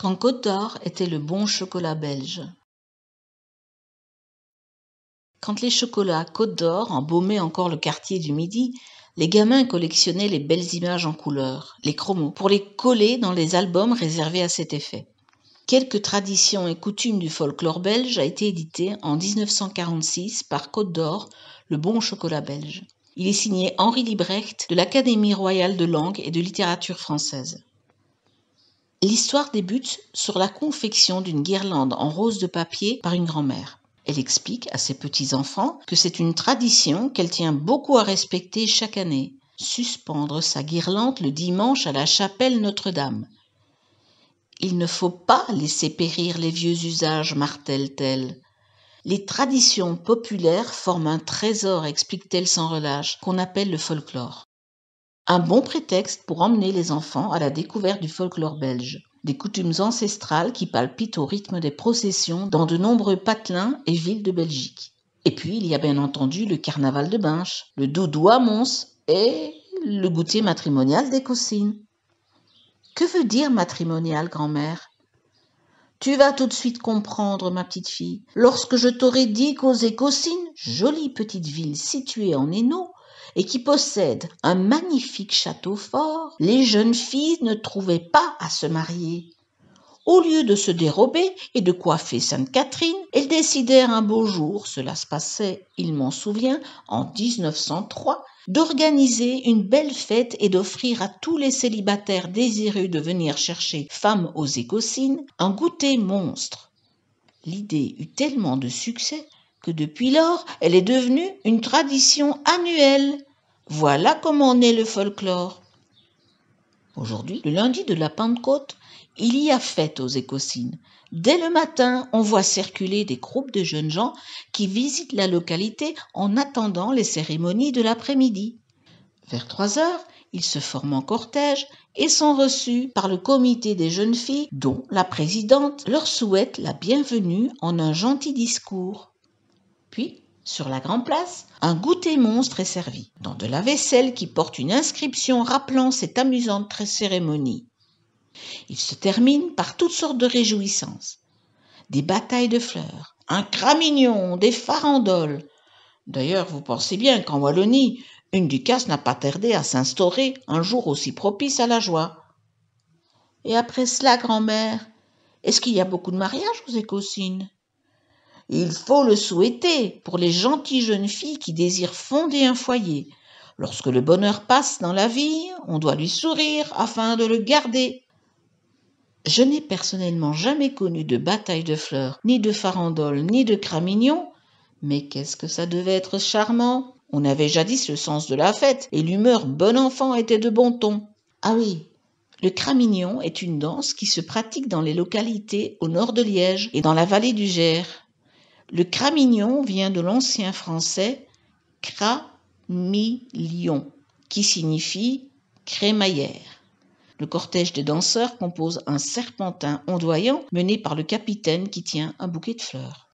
quand Côte d'Or était le bon chocolat belge. Quand les chocolats Côte d'Or embaumaient encore le quartier du Midi, les gamins collectionnaient les belles images en couleur, les chromos, pour les coller dans les albums réservés à cet effet. Quelques traditions et coutumes du folklore belge a été édité en 1946 par Côte d'Or, le bon chocolat belge. Il est signé Henri Librecht de l'Académie royale de langue et de littérature française. L'histoire débute sur la confection d'une guirlande en rose de papier par une grand-mère. Elle explique à ses petits-enfants que c'est une tradition qu'elle tient beaucoup à respecter chaque année, suspendre sa guirlande le dimanche à la chapelle Notre-Dame. Il ne faut pas laisser périr les vieux usages, martèle-t-elle. Les traditions populaires forment un trésor, explique-t-elle sans relâche, qu'on appelle le folklore un bon prétexte pour emmener les enfants à la découverte du folklore belge, des coutumes ancestrales qui palpitent au rythme des processions dans de nombreux patelins et villes de Belgique. Et puis il y a bien entendu le carnaval de Binche, le doudou à Mons et le goûter matrimonial des Cossines. Que veut dire matrimonial, grand-mère Tu vas tout de suite comprendre, ma petite fille, lorsque je t'aurai dit qu'aux Écossines, jolie petite ville située en Hainaut, et qui possède un magnifique château fort, les jeunes filles ne trouvaient pas à se marier. Au lieu de se dérober et de coiffer Sainte Catherine, elles décidèrent un beau jour, cela se passait, il m'en souvient, en 1903, d'organiser une belle fête et d'offrir à tous les célibataires désireux de venir chercher femme aux écossines un goûter monstre. L'idée eut tellement de succès que depuis lors, elle est devenue une tradition annuelle. Voilà comment naît le folklore. Aujourd'hui, le lundi de la Pentecôte, il y a fête aux écossines. Dès le matin, on voit circuler des groupes de jeunes gens qui visitent la localité en attendant les cérémonies de l'après-midi. Vers trois heures, ils se forment en cortège et sont reçus par le comité des jeunes filles dont la présidente leur souhaite la bienvenue en un gentil discours. Puis, sur la grande place, un goûter monstre est servi, dans de la vaisselle qui porte une inscription rappelant cette amusante cérémonie. Il se termine par toutes sortes de réjouissances. Des batailles de fleurs, un cramignon, des farandoles. D'ailleurs, vous pensez bien qu'en Wallonie, une ducasse n'a pas tardé à s'instaurer un jour aussi propice à la joie. Et après cela, grand-mère, est-ce qu'il y a beaucoup de mariages aux Écossines il faut le souhaiter pour les gentilles jeunes filles qui désirent fonder un foyer. Lorsque le bonheur passe dans la vie, on doit lui sourire afin de le garder. Je n'ai personnellement jamais connu de bataille de fleurs, ni de farandole, ni de cramignon, mais qu'est-ce que ça devait être charmant On avait jadis le sens de la fête, et l'humeur bon enfant était de bon ton. Ah oui, le cramignon est une danse qui se pratique dans les localités au nord de Liège et dans la vallée du Gers. Le cramignon vient de l'ancien français cramillion » qui signifie crémaillère. Le cortège des danseurs compose un serpentin ondoyant mené par le capitaine qui tient un bouquet de fleurs.